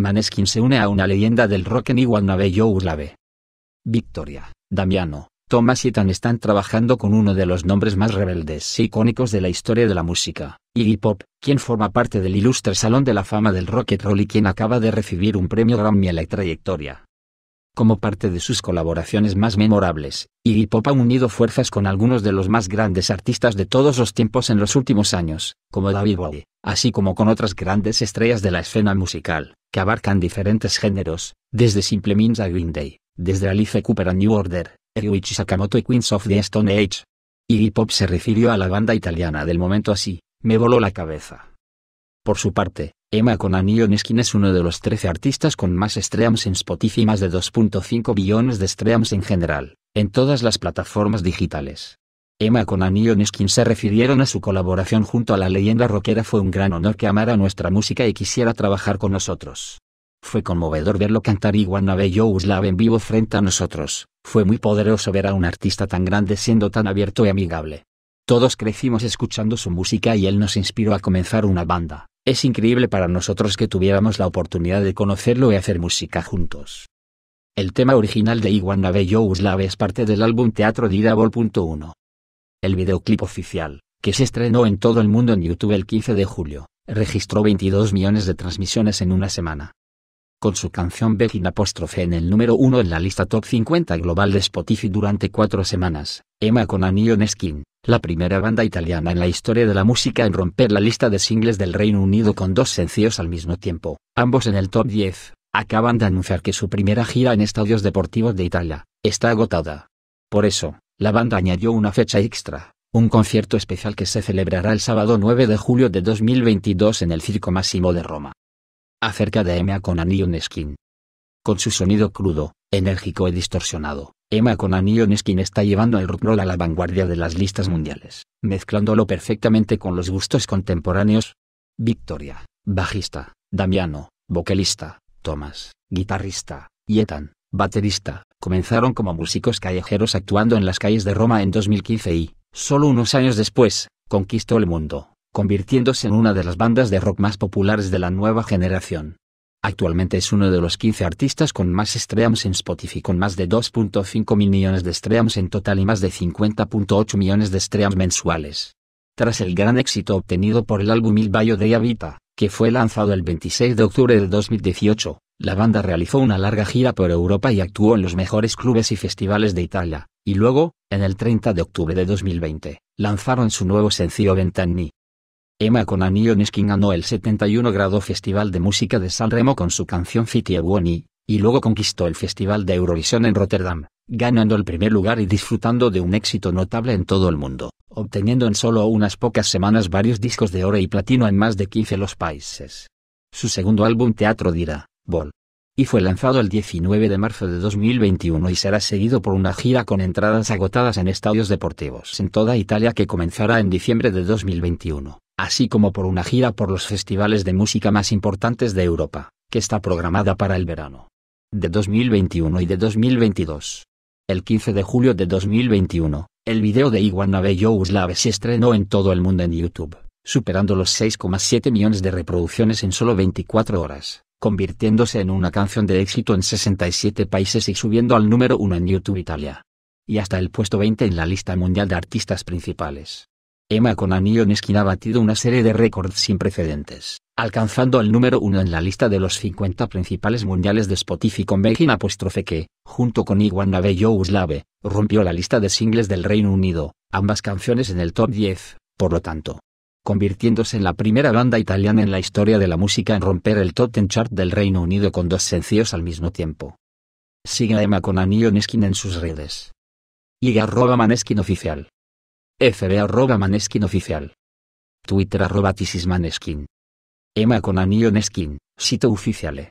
Maneskin se une a una leyenda del rock en y Urlave. Victoria, Damiano, Thomas y Tan están trabajando con uno de los nombres más rebeldes e icónicos de la historia de la música, Iggy Pop, quien forma parte del ilustre Salón de la Fama del Rock and Roll y quien acaba de recibir un premio Grammy a la trayectoria. Como parte de sus colaboraciones más memorables, Iggy Pop ha unido fuerzas con algunos de los más grandes artistas de todos los tiempos en los últimos años, como David Bowie, así como con otras grandes estrellas de la escena musical que abarcan diferentes géneros, desde Simple Means a Green Day, desde Alice Cooper a New Order, Ryuichi Sakamoto y Queens of the Stone Age. Hip Pop se refirió a la banda italiana del momento así, me voló la cabeza. Por su parte, Emma y skin es uno de los 13 artistas con más streams en Spotify y más de 2.5 billones de streams en general, en todas las plataformas digitales. Emma con y Oneskin se refirieron a su colaboración junto a la leyenda rockera fue un gran honor que amara nuestra música y quisiera trabajar con nosotros. Fue conmovedor verlo cantar y yo en vivo frente a nosotros, fue muy poderoso ver a un artista tan grande siendo tan abierto y amigable. Todos crecimos escuchando su música y él nos inspiró a comenzar una banda. Es increíble para nosotros que tuviéramos la oportunidad de conocerlo y hacer música juntos. El tema original de Iguanabe yo es parte del álbum Teatro Didabol.1. El videoclip oficial, que se estrenó en todo el mundo en YouTube el 15 de julio, registró 22 millones de transmisiones en una semana. Con su canción Begin apóstrofe en el número 1 en la lista top 50 global de Spotify durante cuatro semanas, Emma con Anion Skin, la primera banda italiana en la historia de la música en romper la lista de singles del Reino Unido con dos sencillos al mismo tiempo, ambos en el top 10, acaban de anunciar que su primera gira en estadios deportivos de Italia, está agotada. Por eso, la banda añadió una fecha extra, un concierto especial que se celebrará el sábado 9 de julio de 2022 en el Circo Máximo de Roma. Acerca de Emma con Skin. Con su sonido crudo, enérgico y distorsionado, Emma con Skin está llevando el rock roll a la vanguardia de las listas mundiales, mezclándolo perfectamente con los gustos contemporáneos. Victoria, bajista, Damiano, vocalista, Thomas, guitarrista, y Ethan, baterista, comenzaron como músicos callejeros actuando en las calles de Roma en 2015 y, solo unos años después, conquistó el mundo, convirtiéndose en una de las bandas de rock más populares de la nueva generación. Actualmente es uno de los 15 artistas con más streams en Spotify con más de 2.5 millones de streams en total y más de 50.8 millones de streams mensuales. Tras el gran éxito obtenido por el álbum Il Bayo de Yavita, que fue lanzado el 26 de octubre de 2018, la banda realizó una larga gira por Europa y actuó en los mejores clubes y festivales de Italia, y luego, en el 30 de octubre de 2020, lanzaron su nuevo sencillo Ventani. Emma con Oneskin ganó el 71 grado Festival de Música de San Remo con su canción Fiti y luego conquistó el Festival de Eurovisión en Rotterdam, ganando el primer lugar y disfrutando de un éxito notable en todo el mundo, obteniendo en solo unas pocas semanas varios discos de oro y platino en más de 15 los países. Su segundo álbum Teatro dirá. Y fue lanzado el 19 de marzo de 2021 y será seguido por una gira con entradas agotadas en estadios deportivos en toda Italia que comenzará en diciembre de 2021, así como por una gira por los festivales de música más importantes de Europa, que está programada para el verano de 2021 y de 2022. El 15 de julio de 2021, el video de Iguana Youslave se estrenó en todo el mundo en YouTube, superando los 6,7 millones de reproducciones en solo 24 horas convirtiéndose en una canción de éxito en 67 países y subiendo al número 1 en YouTube Italia. Y hasta el puesto 20 en la lista mundial de artistas principales. Emma con Anillo en ha batido una serie de récords sin precedentes, alcanzando el número 1 en la lista de los 50 principales mundiales de Spotify con Begin apóstrofe que, junto con Iwanabe y rompió la lista de singles del Reino Unido, ambas canciones en el top 10, por lo tanto, convirtiéndose en la primera banda italiana en la historia de la música en romper el top chart del Reino Unido con dos sencillos al mismo tiempo. Sigue a Emma con Anillo en sus redes. Y arroba Maneskin oficial. FB arroba Maneskin oficial. Twitter arroba Tisis Emma con Anillo sitio oficial.